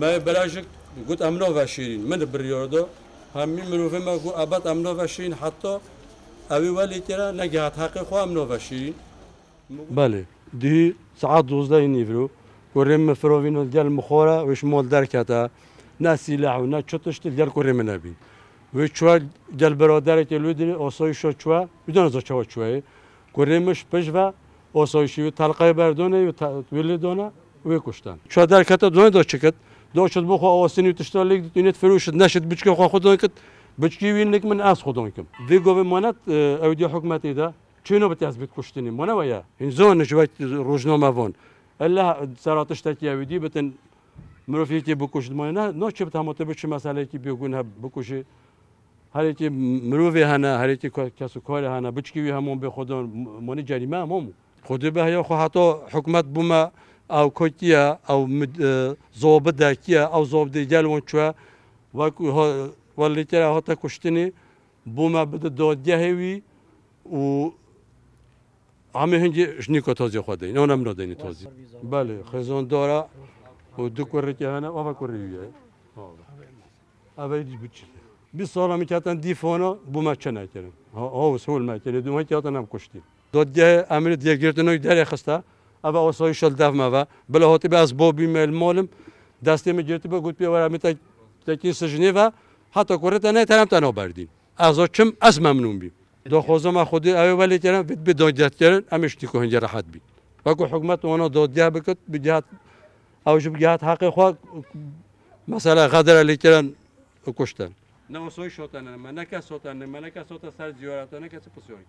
من بلاش گفت امنو و شیرین من بریاردا همین مروفه ما گو ابد امنا وشین حتی اوی ولی ترا نگهت حق خو امنا بله دی ساعت 12 این ایفرو کریم مفروین و مخوره وش مال درکتا نه سلاح و نه چطشت دیال کریم نبی. و چوا دیال که لودی آسایش چوا بدون از چوا چوای کریمش پش و آسایشی و تلقای بردونه و ولی دونه وکشتن شاید در کتا دونه داشت چکت داشت بخوا آسینی و تشتار لیگ دونیت فروشت نشد بچکی خواه خود دونکت بچکی وین لیگ من از خود دونکم دیگو به مانت او دیا حکمتی دا چینو بتی از بیت کشتنی مانه ویا این زون نشویت روزنامه وان الله سراتش تکی او دی بتن مروفی که بکشت مانه نه نه چه بتمات بچه مسئله که بیگونه بکشی هر یکی مروی هنه هر یکی کسو کار هنه بچکی وی همون به خودمون مانی جریمه همون خود به یا خو حتی حکمت بومه او کوکیه او زوب دکیه او زوب دیگل اون چوه و ولی که هاتا کشتنی بوما بده دادگه وی و همه هنگی جنیکو تازی خواده این اونم نادینی تازی بله خزان داره و دو کره که هنه آفا کره ویه اولی بچه بی سالا میکتن دیفانا بوما چه نکرم ها و سهول مکره دوما که هاتن هم کشتیم دادگه امیر دیگردن های در خسته اوا اوسوی شل دف ما بلا هاتی به از بوبی مل مولم دستی می به گوت بیاورم می تا تکی سجنی و حتی نه ترم تنها بردین از چم از ممنون بیم دو خوزم خودی اولی کردن بد به دادیت کردن امش تی کوهنج راحت بی وکو حکمت وانا دادیه بکت به جهت او جهت حق خوا مثلا غدر علی کردن کشتن نه اوسوی شوتن نه نه کس شوتن نه نه کس شوتن سر نه کس پسیوری